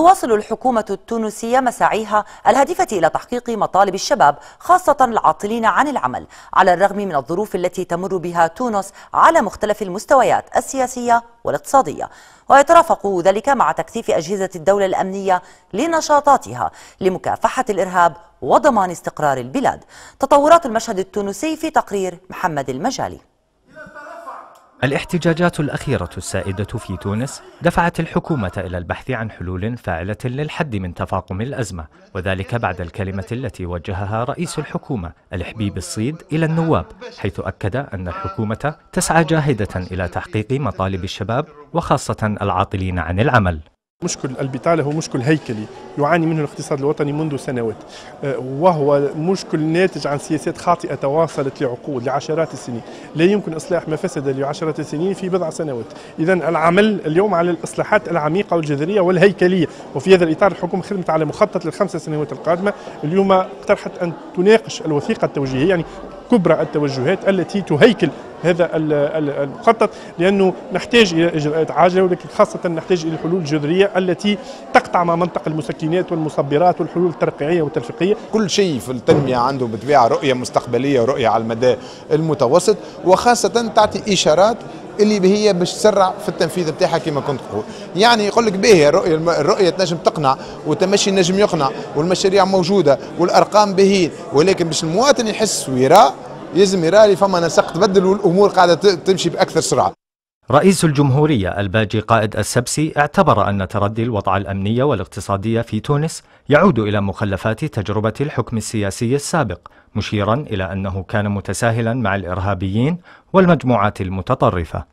تواصل الحكومة التونسية مساعيها الهادفة إلى تحقيق مطالب الشباب خاصة العاطلين عن العمل على الرغم من الظروف التي تمر بها تونس على مختلف المستويات السياسية والاقتصادية ويترافق ذلك مع تكثيف أجهزة الدولة الأمنية لنشاطاتها لمكافحة الإرهاب وضمان استقرار البلاد تطورات المشهد التونسي في تقرير محمد المجالي الاحتجاجات الأخيرة السائدة في تونس دفعت الحكومة إلى البحث عن حلول فاعلة للحد من تفاقم الأزمة وذلك بعد الكلمة التي وجهها رئيس الحكومة الحبيب الصيد إلى النواب حيث أكد أن الحكومة تسعى جاهدة إلى تحقيق مطالب الشباب وخاصة العاطلين عن العمل مشكل البطالة هو مشكل هيكلي يعاني منه الاقتصاد الوطني منذ سنوات أه، وهو مشكل ناتج عن سياسات خاطئة تواصلت لعقود لعشرات السنين لا يمكن إصلاح ما فسد لعشرات السنين في بضع سنوات إذا العمل اليوم على الإصلاحات العميقة والجذرية والهيكلية وفي هذا الإطار الحكومة خدمت على مخطط للخمس سنوات القادمة اليوم اقترحت أن تناقش الوثيقة التوجيهية يعني كبرى التوجهات التي تهيكل هذا المخطط لانه نحتاج الى اجراءات عاجله ولكن خاصه نحتاج الى حلول جذريه التي تقطع مع منطق المسكنات والمصبرات والحلول الترقيعيه والتلفيقيه. كل شيء في التنميه عنده بالطبيعه رؤيه مستقبليه ورؤيه على المدى المتوسط وخاصه تعطي اشارات اللي هي باش تسرع في التنفيذ نتاعها كما كنت تقول يعني يقول لك باهي الرؤيه الرؤيه تنجم تقنع وتمشي نجم يقنع والمشاريع موجوده والارقام باهين ولكن باش المواطن يحس ويرى يلزم يرى لي فما نسق تبدل والامور قاعده تمشي باكثر سرعه رئيس الجمهورية الباجي قائد السبسي اعتبر أن تردي الوضع الأمني والاقتصادي في تونس يعود إلى مخلفات تجربة الحكم السياسي السابق مشيرا إلى أنه كان متساهلا مع الإرهابيين والمجموعات المتطرفة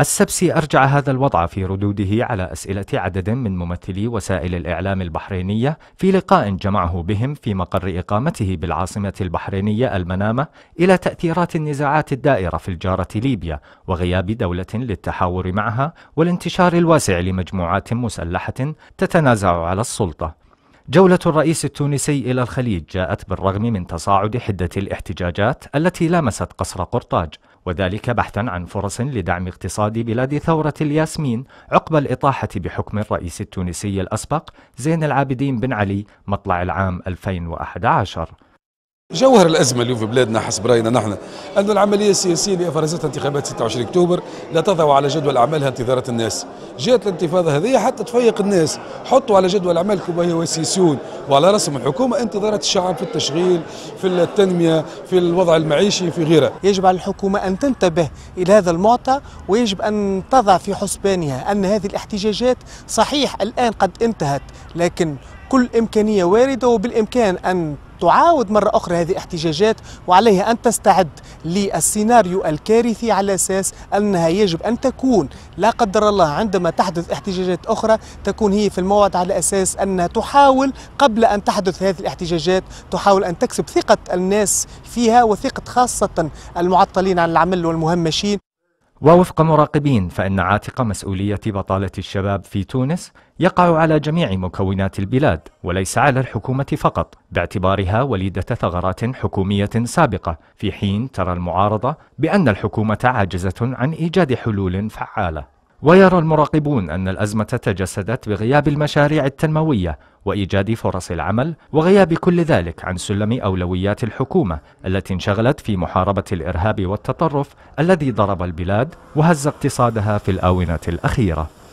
السبسي أرجع هذا الوضع في ردوده على أسئلة عدد من ممثلي وسائل الإعلام البحرينية في لقاء جمعه بهم في مقر إقامته بالعاصمة البحرينية المنامة إلى تأثيرات النزاعات الدائرة في الجارة ليبيا وغياب دولة للتحاور معها والانتشار الواسع لمجموعات مسلحة تتنازع على السلطة جولة الرئيس التونسي إلى الخليج جاءت بالرغم من تصاعد حدة الاحتجاجات التي لامست قصر قرطاج وذلك بحثا عن فرص لدعم اقتصاد بلاد ثورة الياسمين عقب الإطاحة بحكم الرئيس التونسي الأسبق زين العابدين بن علي مطلع العام 2011 جوهر الأزمة اليوم في بلادنا حسب رأينا نحن أن العملية السياسية اللي أفرزتها انتخابات 26 أكتوبر لا تضع على جدول أعمالها انتظارات الناس جاءت الانتفاضة هذه حتى تفيق الناس حطوا على جدول أعمالكم وهي السيسيون وعلى رسم الحكومة انتظارات الشعب في التشغيل في التنمية في الوضع المعيشي في غيره يجب على الحكومة أن تنتبه إلى هذا المعطى ويجب أن تضع في حسبانها أن هذه الاحتجاجات صحيح الآن قد انتهت لكن كل إمكانية واردة وبالإمكان أن تعاود مرة أخرى هذه احتجاجات وعليها أن تستعد للسيناريو الكارثي على أساس أنها يجب أن تكون لا قدر الله عندما تحدث احتجاجات أخرى تكون هي في الموعد على أساس أنها تحاول قبل أن تحدث هذه الاحتجاجات تحاول أن تكسب ثقة الناس فيها وثقة خاصة المعطلين عن العمل والمهمشين ووفق مراقبين فإن عاتق مسؤولية بطالة الشباب في تونس يقع على جميع مكونات البلاد وليس على الحكومة فقط باعتبارها وليدة ثغرات حكومية سابقة في حين ترى المعارضة بأن الحكومة عاجزة عن إيجاد حلول فعالة ويرى المراقبون أن الأزمة تجسدت بغياب المشاريع التنموية وإيجاد فرص العمل وغياب كل ذلك عن سلم أولويات الحكومة التي انشغلت في محاربة الإرهاب والتطرف الذي ضرب البلاد وهز اقتصادها في الآونة الأخيرة